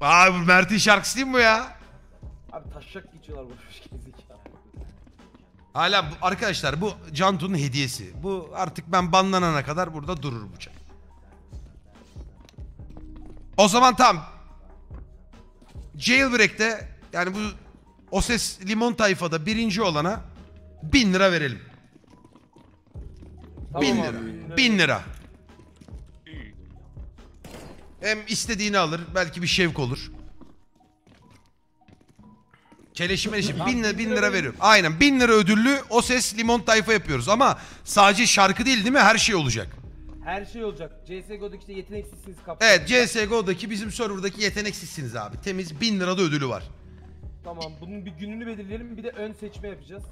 Abi bu Mert'in şarkısı değil mi bu ya? Abi taşacak geçiyorlar boş gerizekalı. Hala bu, arkadaşlar bu Cantu'nun hediyesi. Bu artık ben banlanana kadar burada durur bıçak. O zaman tam. Jailbreak'te yani bu o ses limon tayfada birinci olana bin lira verelim.
Tamam bin lira. Bin
lira. Hem istediğini alır. Belki bir şevk olur. Keleşim eleşim. Bin, lira, bin lira veriyorum. Aynen bin lira ödüllü o ses limon tayfa yapıyoruz. Ama sadece şarkı değil değil mi? Her şey olacak. Her şey olacak. CSGO'daki işte yeteneksizsiniz kaptan. Evet CSGO'daki bizim serverdaki yeteneksizsiniz abi. Temiz 1000 lira da ödülü var. Tamam bunun bir gününü belirleyelim bir de ön seçme yapacağız.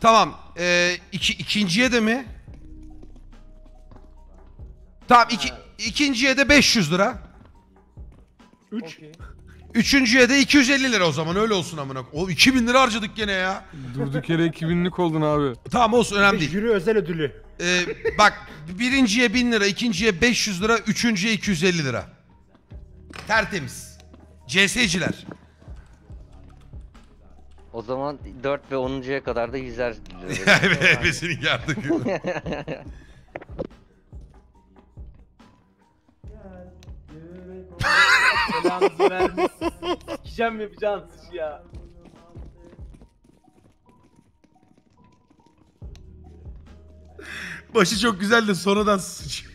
Tamam. Ee, iki, ikinciye de mi? Tamam iki, ikinciye de 500 lira. 3. Okey. Üçüncüye de 250 lira o zaman öyle olsun amına. O 2000 lira harcadık gene ya. Durduk yere 2000'lik oldun abi. Tamam olsun önemli değil. Jüri özel ödülü. Ee, bak birinciye 1000 lira, ikinciye 500 lira, üçüncüye 250 lira. Tertemiz. CS'ciler.
O zaman 4 ve 10.ya kadar da 100'er gidiyor. Hepsinin yardımcı.
Belanızı vermişsiniz. Sikeceğim yapacağınız
işi ya. Başı çok güzel de sonradan sıçıyor.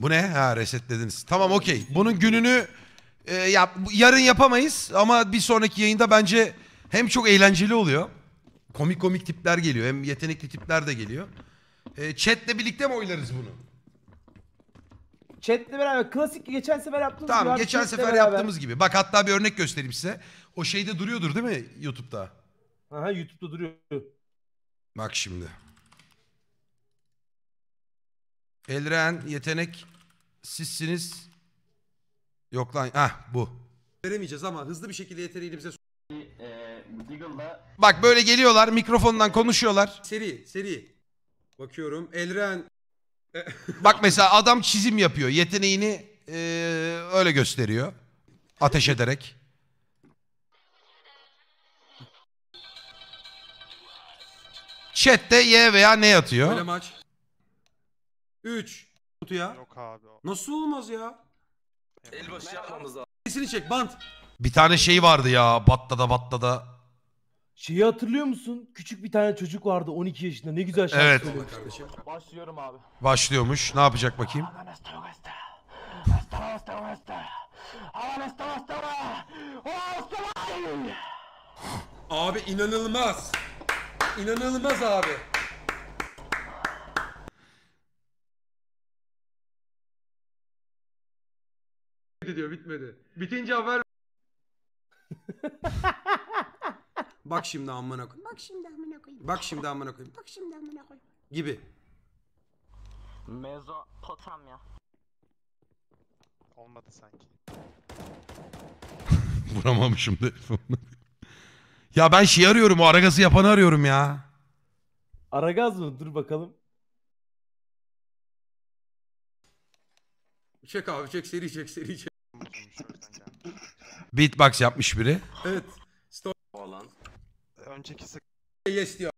Bu ne? Ha resetlediniz. Tamam okey. Bunun gününü e, yap, yarın yapamayız ama bir sonraki yayında bence hem çok eğlenceli oluyor. Komik komik tipler geliyor. Hem yetenekli tipler de geliyor. E, chatle birlikte mi oynarız bunu? Chat'le beraber klasik geçen sefer yaptığımız gibi. Tamam geçen chatle sefer beraber. yaptığımız gibi. Bak hatta bir örnek göstereyim size. O şeyde duruyordur değil mi YouTube'da? Aha YouTube'da duruyor. Bak şimdi. Elren yetenek sizsiniz. Yok lan. Ah bu. Veremeyeceğiz ama hızlı bir şekilde yeteri elimize so- Bak böyle geliyorlar mikrofondan konuşuyorlar. seri seri. Bakıyorum Elren. E- Bak mesela adam çizim yapıyor. Yeteneğini eee, öyle gösteriyor. Ateş ederek. Chat'te Y veya ne Böyle yatıyor. maç. 3 kutuya. Yok abi. Nasıl olmaz ya? Elbaşı yapmamız lazım. Sesini çek bant. Bir tane şey vardı ya battada battada. Şeyi hatırlıyor musun? Küçük bir tane çocuk vardı 12 yaşında. Ne güzel şarkı Evet. söylüyor. Kardeşim. Başlıyorum abi. Başlıyormuş. Ne yapacak bakayım?
Abi inanılmaz. İnanılmaz abi.
Bitmedi diyor bitmedi. Bitince haber Bak şimdi amına koyayım. Bak şimdi amına koyayım. Bak şimdi amına koyayım. Bak şimdi amına koyayım. Gibi.
Mezopotamya. Olmadı sanki.
Vuramamışım da ya ben şey arıyorum o aragazı yapanı arıyorum ya. Aragaz mı? Dur bakalım. Çek abi çek seri çek seri çek. Beatbox yapmış biri. Evet. Stop olan. Önceki sık. Yes diyor.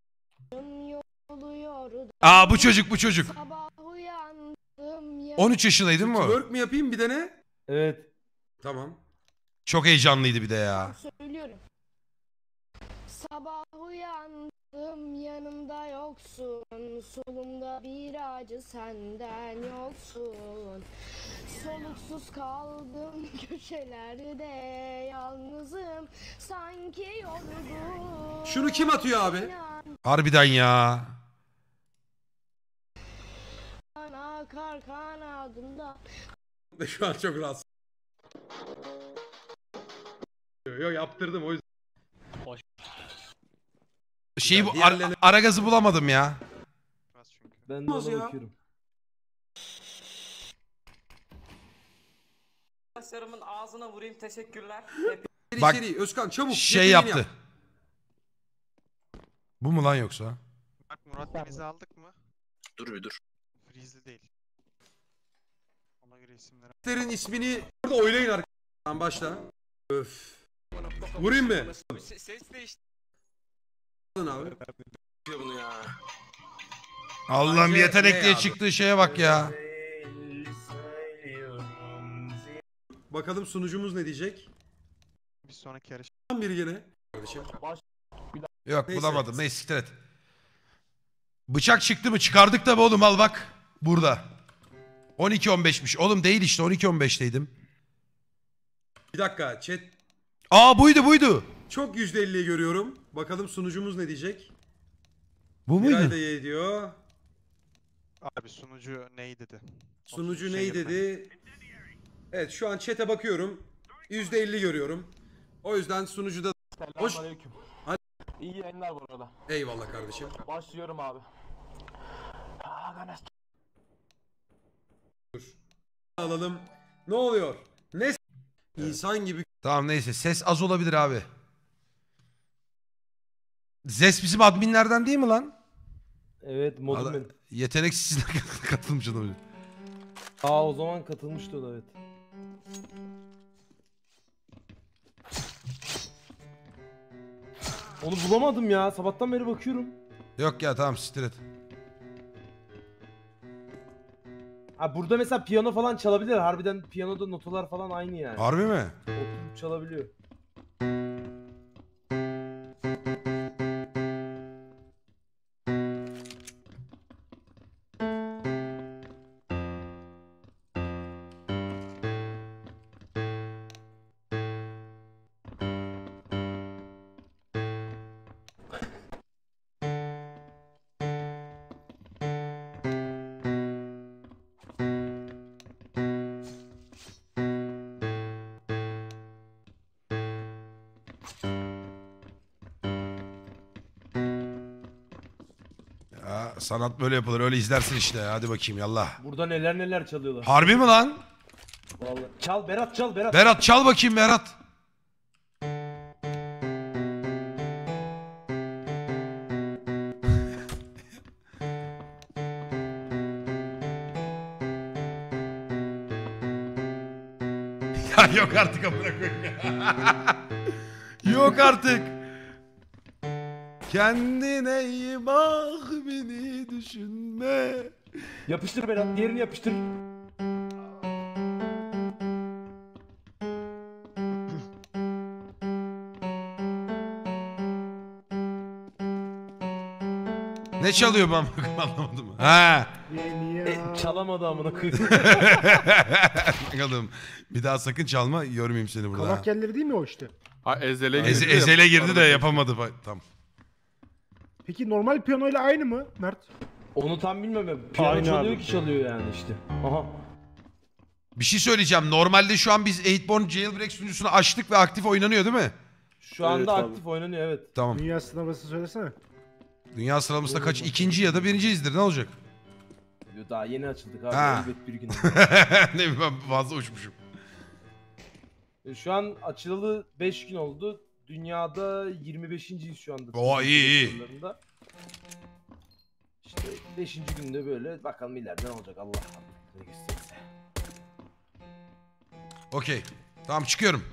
Aa bu çocuk bu çocuk. Sabah uyandım ya. 13 yaşındaydın mı? Work mi yapayım bir de ne? Evet. Tamam. Çok heyecanlıydı bir de ya.
Söylüyorum. Sabah uyandım yanımda yoksun Solumda bir acı senden yoksun Soluksuz kaldım köşelerde Yalnızım
sanki yorgun Şunu kim atıyor abi? Harbiden ya.
Kana kar kanadımda
Şu an çok rahatsız. Yok yaptırdım o yüzden. Şeyi bu ar Diğerleri- bulamadım ya. Ben de Nasıl ona ya? bakıyorum.
Arkadaşlarımın ağzına vurayım teşekkürler.
Bak, içeri. Özkan çabuk. Şey yaptı. yaptı. Bu mu lan yoksa?
Bak Murat Deniz'i aldık mı? Dur bir dur. Freeze'li değil. Ona göre isimler.
Heriflerin ismini orada oylayın arkadaşlar. Başla. Öf. Vurayım mı?
Ses değişti
abi? Yapıyor bunu ya.
Allah'ım Bence çıktığı şeye bak ya. Bakalım sunucumuz ne diyecek? Bir sonraki yarış. Tam biri gene. Yok Neyse. bulamadım. Neyse siktir et. Bıçak çıktı mı? Çıkardık da be oğlum al bak. Burada. 12-15'miş. Oğlum değil işte 12-15'teydim. Bir dakika chat. Aa buydu buydu. Çok %50'yi görüyorum. Bakalım sunucumuz ne diyecek? Bu Miray muydu? da ye diyor.
Abi sunucu neyi dedi? Sunucu şey neyi yapar.
dedi? Evet şu an çete bakıyorum. %50 görüyorum. O yüzden sunucuda Hoş- Selamünaleyküm. Hadi. İyi yayınlar bu arada. eyvallah kardeşim. Başlıyorum abi. Hakan Öztürk. Alalım. Ne oluyor? Ne s- insan gibi Tamam neyse ses az olabilir abi. Zes bizim adminlerden değil mi lan?
Evet modum benim.
Yeteneksizine katılmış olabilir. Aa o zaman katılmıştı o da evet. Onu bulamadım ya. Sabahtan beri bakıyorum. Yok ya tamam siktir et. Ha burada mesela piyano falan çalabilir. Harbiden piyanoda notalar falan aynı yani. Harbi mi? Oturup çalabiliyor. sanat böyle yapılır. Öyle izlersin işte. Hadi bakayım yallah. Burada neler neler çalıyorlar. Harbi mi lan? Vallahi. Çal Berat çal Berat. Berat çal bakayım Berat. ya yok artık amına koyayım. yok artık. Kendine iyi bak gitme. Yapıştır Berat. Diğerini yapıştır. Ne çalıyor ben bakayım anlamadım. Ha. E, çalamadı amına Bakalım. Bir daha sakın çalma yormayayım seni burada. Kavak ha. değil mi o işte? Ha, ezele girdi. Eze, ezele girdi de yapamadı. Tamam. Peki normal piyano ile aynı mı Mert? Onu tam bilmiyorum. Piyano çalıyor ki çalıyor yani işte. Aha. Bir şey söyleyeceğim. Normalde şu an biz 8born Jailbreak sunucusunu açtık ve aktif oynanıyor değil mi? Şu anda Evet abi. aktif
oynanıyor evet. Tamam. Dünya sıralaması söylesene.
Dünya sıralamasında kaç? İkinci ya da birinciyizdir. Ne olacak? Yo, Daha yeni açıldık abi. Ha. Elbet bir gün. ne bileyim ben fazla uçmuşum. E, şu an açılalı 5 gün oldu. Dünyada 25.yiz şu anda. Oha, iyi, iyi. İşte Beşinci günde böyle bakalım ileride ne olacak Allah'tan. Okey. Tamam çıkıyorum.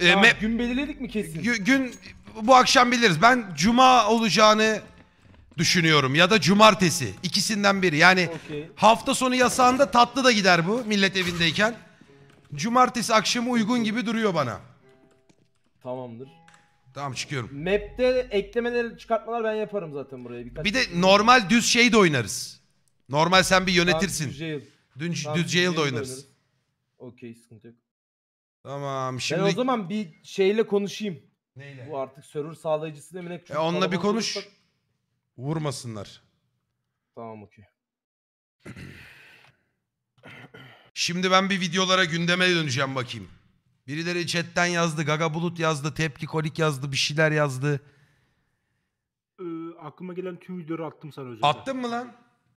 Ee, tamam, me- gün belirledik mi kesin? gün bu akşam biliriz. Ben cuma olacağını düşünüyorum ya da cumartesi. İkisinden biri. Yani Okey. hafta sonu yasağında tatlı da gider bu millet evindeyken. Cumartesi akşamı uygun gibi duruyor bana. Tamamdır. Tamam çıkıyorum. Map'te eklemeleri çıkartmalar ben yaparım zaten buraya. Birkaç bir de şey normal düz şey de oynarız. Normal sen bir yönetirsin. Tamam, düz Dün, tamam, düz jail de oynarız. Okey sıkıntı yok. Tamam şimdi. Ben o zaman bir şeyle konuşayım. Neyle? Bu artık server
sağlayıcısı demin hep. E onunla bir konuş. Olursak...
Vurmasınlar. Tamam okey. Şimdi ben bir videolara gündeme döneceğim bakayım. Birileri chatten yazdı. Gaga Bulut yazdı. Tepki Kolik yazdı. Bir şeyler
yazdı. Ee, aklıma gelen tüm videoları attım sana özellikle. Attın mı lan?